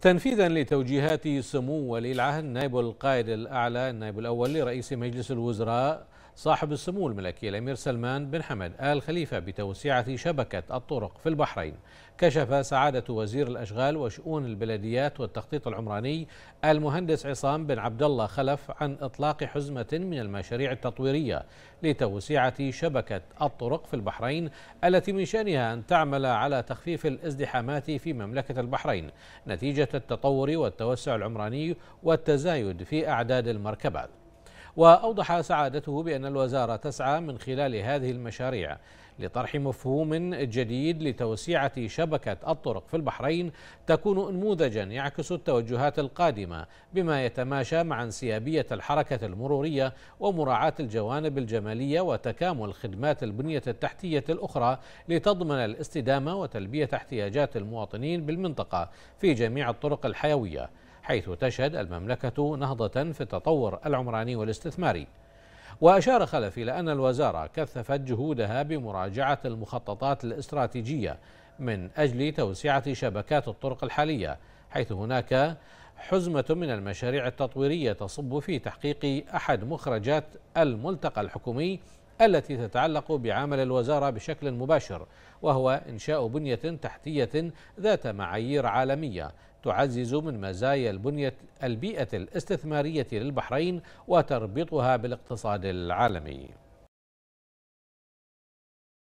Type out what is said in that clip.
تنفيذا لتوجيهات سمو ولي العهد نائب القائد الأعلى النائب الأول لرئيس مجلس الوزراء صاحب السمو الملكي الأمير سلمان بن حمد آل خليفة بتوسعة شبكة الطرق في البحرين كشف سعادة وزير الأشغال وشؤون البلديات والتخطيط العمراني المهندس عصام بن عبد الله خلف عن إطلاق حزمة من المشاريع التطويرية لتوسعة شبكة الطرق في البحرين التي من شأنها أن تعمل على تخفيف الازدحامات في مملكة البحرين نتيجة التطور والتوسع العمراني والتزايد في أعداد المركبات وأوضح سعادته بأن الوزارة تسعى من خلال هذه المشاريع لطرح مفهوم جديد لتوسيعة شبكة الطرق في البحرين تكون انموذجا يعكس التوجهات القادمة بما يتماشى مع انسيابية الحركة المرورية ومراعاة الجوانب الجمالية وتكامل خدمات البنية التحتية الأخرى لتضمن الاستدامة وتلبية احتياجات المواطنين بالمنطقة في جميع الطرق الحيوية حيث تشهد المملكة نهضة في التطور العمراني والاستثماري وأشار خلف إلى أن الوزارة كثفت جهودها بمراجعة المخططات الاستراتيجية من أجل توسعة شبكات الطرق الحالية حيث هناك حزمة من المشاريع التطويرية تصب في تحقيق أحد مخرجات الملتقى الحكومي التي تتعلق بعمل الوزارة بشكل مباشر وهو إنشاء بنية تحتية ذات معايير عالمية تعزز من مزايا البنية البيئة الاستثمارية للبحرين وتربطها بالاقتصاد العالمي